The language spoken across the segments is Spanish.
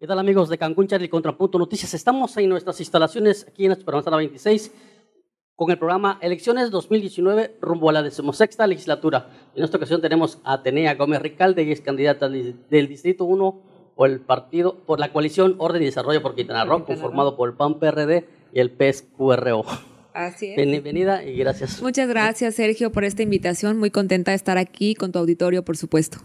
¿Qué tal amigos de Cancún Charlie Contrapunto Noticias? Estamos en nuestras instalaciones aquí en la Esperanza 26 con el programa Elecciones 2019 rumbo a la decimosexta legislatura. En esta ocasión tenemos a Atenea Gómez Ricalde, y es candidata del Distrito 1 por el partido, por la coalición Orden y Desarrollo por Quintana Roo, conformado por el PAN PRD y el PSQRO. Así es. Bienvenida y gracias. Muchas gracias, Sergio, por esta invitación. Muy contenta de estar aquí con tu auditorio, por supuesto.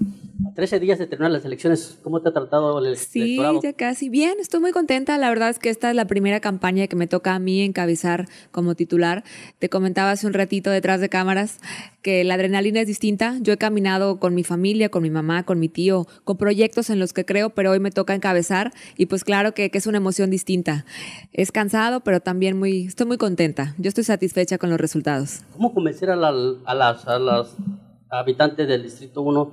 A 13 días de terminar las elecciones, ¿cómo te ha tratado el Sí, ya casi. Bien, estoy muy contenta. La verdad es que esta es la primera campaña que me toca a mí encabezar como titular. Te comentaba hace un ratito detrás de cámaras que la adrenalina es distinta. Yo he caminado con mi familia, con mi mamá, con mi tío, con proyectos en los que creo, pero hoy me toca encabezar y pues claro que, que es una emoción distinta. Es cansado, pero también muy, estoy muy contenta yo estoy satisfecha con los resultados. ¿Cómo convencer a, la, las, habitantes del Distrito 1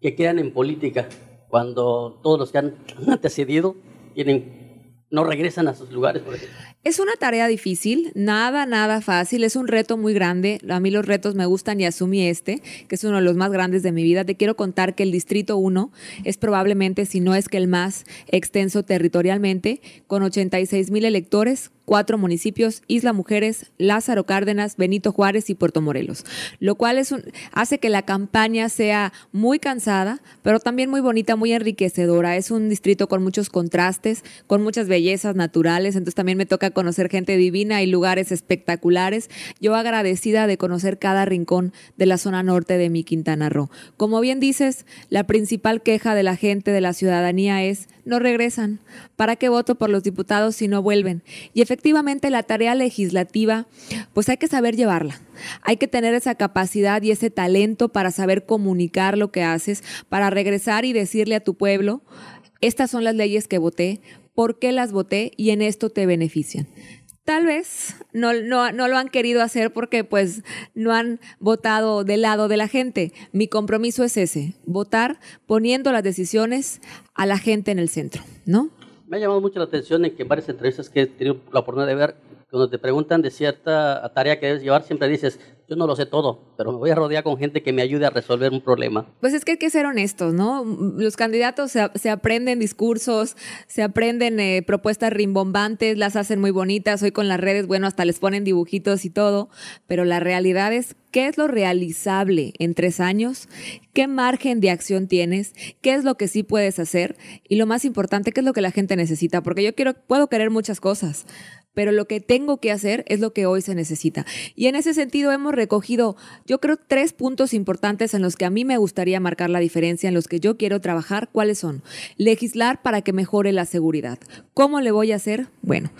que quedan en política cuando todos los que han antecedido tienen, no regresan a sus lugares? Por ejemplo? Es una tarea difícil, nada, nada fácil, es un reto muy grande. A mí los retos me gustan y asumí este, que es uno de los más grandes de mi vida. Te quiero contar que el Distrito 1 es probablemente, si no es que el más extenso territorialmente, con 86 mil electores, cuatro municipios, Isla Mujeres, Lázaro Cárdenas, Benito Juárez y Puerto Morelos, lo cual es hace que la campaña sea muy cansada, pero también muy bonita, muy enriquecedora. Es un distrito con muchos contrastes, con muchas bellezas naturales, entonces también me toca conocer gente divina y lugares espectaculares. Yo agradecida de conocer cada rincón de la zona norte de mi Quintana Roo. Como bien dices, la principal queja de la gente, de la ciudadanía es, no regresan. ¿Para qué voto por los diputados si no vuelven? Y efectivamente la tarea legislativa, pues hay que saber llevarla. Hay que tener esa capacidad y ese talento para saber comunicar lo que haces, para regresar y decirle a tu pueblo, estas son las leyes que voté, por qué las voté y en esto te benefician. Tal vez no, no, lo han querido hacer porque pues no han votado del lado de la gente. Mi compromiso es ese, votar poniendo las decisiones a la gente en el centro, ¿no? Me ha llamado mucho la atención en que varias entrevistas que he tenido la oportunidad de ver, cuando te preguntan de cierta tarea que debes llevar, siempre dices, yo no lo sé todo, pero me voy a rodear con gente que me ayude a resolver un problema. Pues es que hay que ser honestos, ¿no? Los candidatos se, aprenden discursos, se aprenden eh, propuestas rimbombantes, las hacen muy bonitas, hoy con las redes, bueno, hasta les ponen dibujitos y todo, pero la realidad es qué es lo realizable en tres años, qué margen de acción tienes, qué es lo que sí puedes hacer y lo más importante, qué es lo que la gente necesita, porque yo quiero, puedo querer muchas cosas, pero lo que tengo que hacer es lo que hoy se necesita. Y en ese sentido hemos recogido, yo creo, tres puntos importantes en los que a mí me gustaría marcar la diferencia, en los que yo quiero trabajar. ¿Cuáles son? Legislar para que mejore la seguridad. ¿Cómo le voy a hacer? Bueno.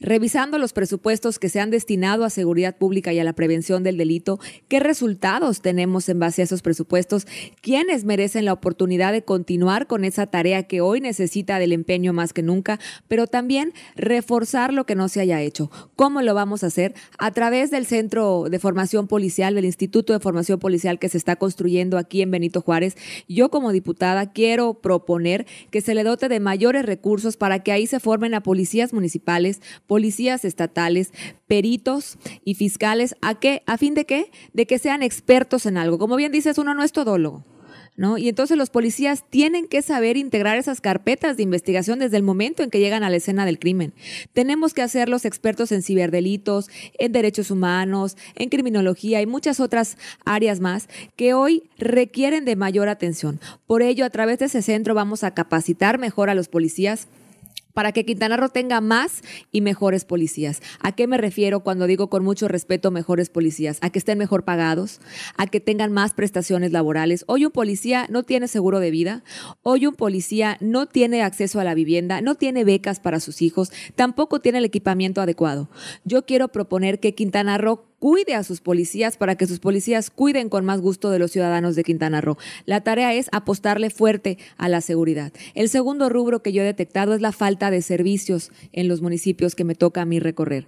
Revisando los presupuestos que se han destinado a seguridad pública y a la prevención del delito, ¿qué resultados tenemos en base a esos presupuestos? ¿Quiénes merecen la oportunidad de continuar con esa tarea que hoy necesita del empeño más que nunca? Pero también reforzar lo que no se haya hecho. ¿Cómo lo vamos a hacer? A través del Centro de Formación Policial, del Instituto de Formación Policial que se está construyendo aquí en Benito Juárez, yo como diputada quiero proponer que se le dote de mayores recursos para que ahí se formen a policías municipales, policías estatales, peritos y fiscales, ¿a qué? ¿A fin de qué? De que sean expertos en algo. Como bien dices, uno no es todólogo. ¿No? Y entonces los policías tienen que saber integrar esas carpetas de investigación desde el momento en que llegan a la escena del crimen. Tenemos que hacerlos expertos en ciberdelitos, en derechos humanos, en criminología y muchas otras áreas más que hoy requieren de mayor atención. Por ello, a través de ese centro vamos a capacitar mejor a los policías para que Quintana Roo tenga más y mejores policías. ¿A qué me refiero cuando digo con mucho respeto mejores policías? A que estén mejor pagados, a que tengan más prestaciones laborales. Hoy un policía no tiene seguro de vida, hoy un policía no tiene acceso a la vivienda, no tiene becas para sus hijos, tampoco tiene el equipamiento adecuado. Yo quiero proponer que Quintana Roo cuide a sus policías para que sus policías cuiden con más gusto de los ciudadanos de Quintana Roo. La tarea es apostarle fuerte a la seguridad. El segundo rubro que yo he detectado es la falta de servicios en los municipios que me toca a mí recorrer.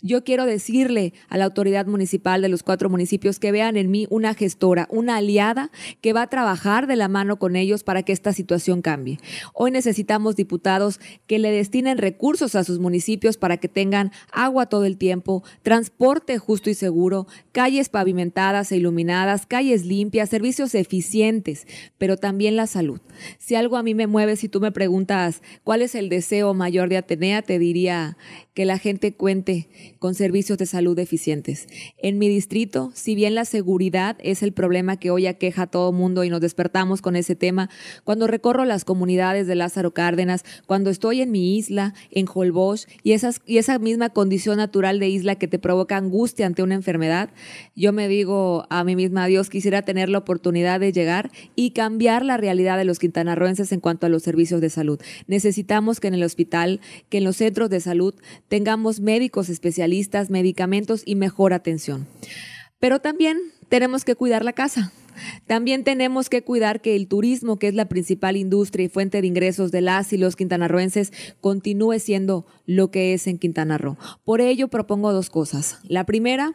Yo quiero decirle a la autoridad municipal de los cuatro municipios que vean en mí una gestora, una aliada que va a trabajar de la mano con ellos para que esta situación cambie. Hoy necesitamos diputados que le destinen recursos a sus municipios para que tengan agua todo el tiempo, transporte justo y seguro, calles pavimentadas e iluminadas, calles limpias, servicios eficientes, pero también la salud. Si algo a mí me mueve, si tú me preguntas cuál es el deseo mayor de Atenea, te diría que la gente cuente con servicios de salud eficientes. En mi distrito, si bien la seguridad es el problema que hoy aqueja a todo mundo y nos despertamos con ese tema, cuando recorro las comunidades de Lázaro Cárdenas, cuando estoy en mi isla, en Holbox, y, y esa misma condición natural de isla que te provoca angustia ante una enfermedad, yo me digo a mí misma, Dios, quisiera tener la oportunidad de llegar y cambiar la realidad de los quintanarroenses en cuanto a los servicios de salud. Necesitamos que en el hospital, que en los centros de salud tengamos médicos especialistas, medicamentos y mejor atención. Pero también tenemos que cuidar la casa. También tenemos que cuidar que el turismo, que es la principal industria y fuente de ingresos de las y los quintanarroenses, continúe siendo lo que es en Quintana Roo. Por ello propongo dos cosas. La primera,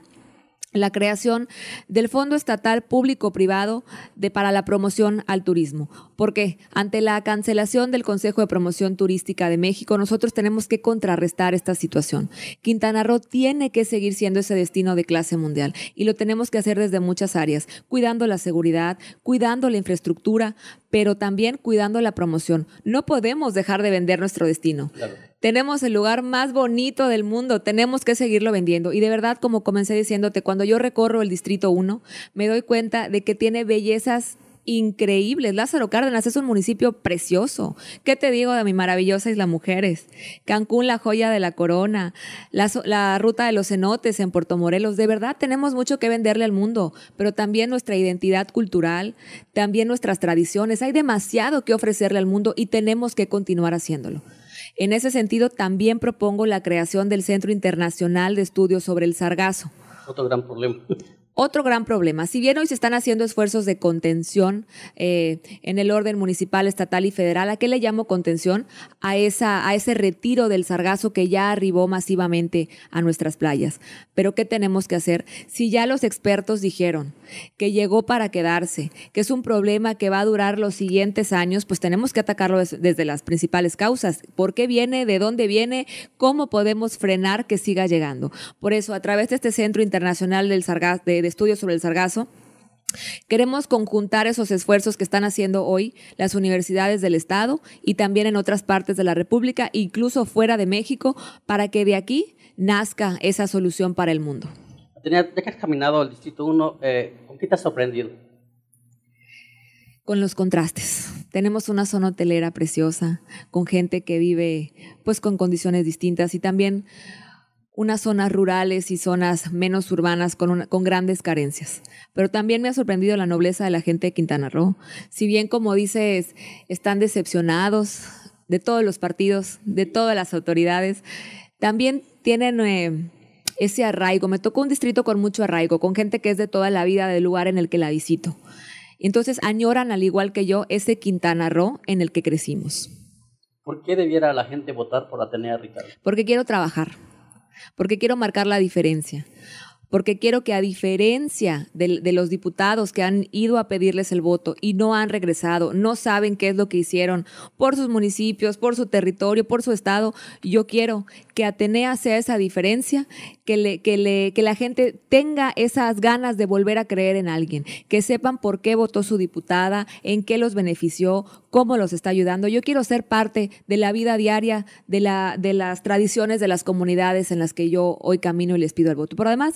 la creación del Fondo Estatal Público-Privado para la promoción al turismo. Porque ante la cancelación del Consejo de Promoción Turística de México, nosotros tenemos que contrarrestar esta situación. Quintana Roo tiene que seguir siendo ese destino de clase mundial y lo tenemos que hacer desde muchas áreas, cuidando la seguridad, cuidando la infraestructura, pero también cuidando la promoción. No podemos dejar de vender nuestro destino. Tenemos el lugar más bonito del mundo, tenemos que seguirlo vendiendo. Y de verdad, como comencé diciéndote, cuando yo recorro el Distrito 1, me doy cuenta de que tiene bellezas increíbles. Lázaro Cárdenas es un municipio precioso. ¿Qué te digo de mi maravillosa Isla Mujeres? Cancún, la joya de la corona, la, la ruta de los cenotes en Puerto Morelos. De verdad tenemos mucho que venderle al mundo, pero también nuestra identidad cultural, también nuestras tradiciones. Hay demasiado que ofrecerle al mundo y tenemos que continuar haciéndolo. En ese sentido, también propongo la creación del Centro Internacional de Estudios sobre el Sargazo. Otro gran problema. Otro gran problema, si bien hoy se están haciendo esfuerzos de contención eh, en el orden municipal, estatal y federal, ¿a qué le llamo contención? A, esa, a ese retiro del sargazo que ya arribó masivamente a nuestras playas. Pero ¿qué tenemos que hacer? Si ya los expertos dijeron que llegó para quedarse, que es un problema que va a durar los siguientes años, pues tenemos que atacarlo desde las principales causas. ¿Por qué viene? ¿De dónde viene? ¿Cómo podemos frenar que siga llegando? Por eso, a través de este Centro Internacional del Sargazo, de, estudio sobre el sargazo. Queremos conjuntar esos esfuerzos que están haciendo hoy las universidades del Estado y también en otras partes de la República, incluso fuera de México, para que de aquí nazca esa solución para el mundo. Ya que has caminado al Distrito 1, eh, ¿con qué te has sorprendido? Con los contrastes. Tenemos una zona hotelera preciosa, con gente que vive pues con condiciones distintas y también unas zonas rurales y zonas menos urbanas con, grandes carencias. Pero también me ha sorprendido la nobleza de la gente de Quintana Roo. Si bien, como dices, están decepcionados de todos los partidos, de todas las autoridades, también tienen... Eh, ese arraigo, me tocó un distrito con mucho arraigo, con gente que es de toda la vida del lugar en el que la visito. Entonces añoran, al igual que yo, ese Quintana Roo en el que crecimos. ¿Por qué debiera la gente votar por Atenea Ricardo? Porque quiero trabajar porque quiero marcar la diferencia, porque quiero que a diferencia de, los diputados que han ido a pedirles el voto y no han regresado, no saben qué es lo que hicieron por sus municipios, por su territorio, por su estado, yo quiero que Atenea sea esa diferencia que, le, que, que la gente tenga esas ganas de volver a creer en alguien, que sepan por qué votó su diputada, en qué los benefició, cómo los está ayudando. Yo quiero ser parte de la vida diaria, de, la, de las tradiciones de las comunidades en las que yo hoy camino y les pido el voto. Pero además,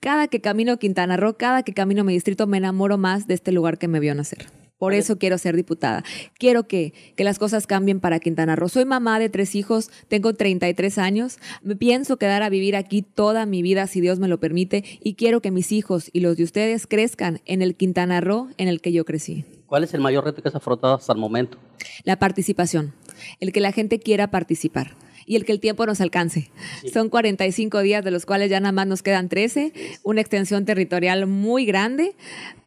cada que camino Quintana Roo, cada que camino mi distrito, me enamoro más de este lugar que me vio nacer. Por eso quiero ser diputada. Quiero que, las cosas cambien para Quintana Roo. Soy mamá de tres hijos, tengo 33 años, me pienso quedar a vivir aquí toda mi vida si Dios me lo permite y quiero que mis hijos y los de ustedes crezcan en el Quintana Roo en el que yo crecí. ¿Cuál es el mayor reto que has afrontado hasta el momento? La participación, el que la gente quiera participar y el que el tiempo nos alcance. Son 45 días, de los cuales ya nada más nos quedan 13, una extensión territorial muy grande,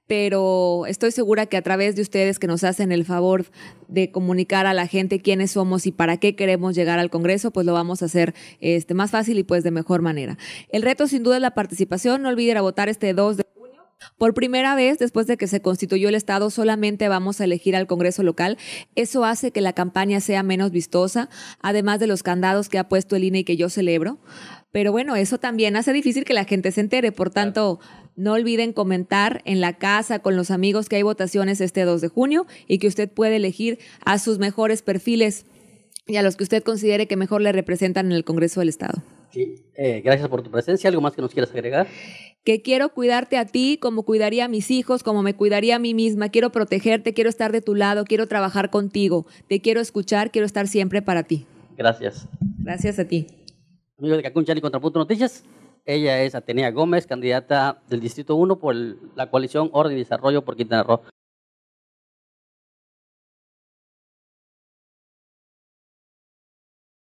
pero estoy segura que a través de ustedes que nos hacen el favor de comunicar a la gente quiénes somos y para qué queremos llegar al Congreso, pues lo vamos a hacer este, más fácil y pues de mejor manera. El reto sin duda es la participación. No olviden votar este 2 de junio. por primera vez, después de que se constituyó el Estado, solamente vamos a elegir al Congreso local. Eso hace que la campaña sea menos vistosa, además de los candados que ha puesto el INE y que yo celebro. Pero bueno, eso también hace difícil que la gente se entere. Por tanto, no olviden comentar en la casa con los amigos que hay votaciones este 2 de junio y que usted puede elegir a sus mejores perfiles y a los que usted considere que mejor le representan en el Congreso del Estado. Eh, gracias por tu presencia. ¿Algo más que nos quieras agregar? Que quiero cuidarte a ti como cuidaría a mis hijos, como me cuidaría a mí misma. Quiero protegerte, quiero estar de tu lado, quiero trabajar contigo, te quiero escuchar, quiero estar siempre para ti. Gracias. Gracias a ti. Amigos de y Contrapunto Noticias. Ella es Atenea Gómez, candidata del Distrito 1 por la coalición Orden y Desarrollo por Quintana Roo.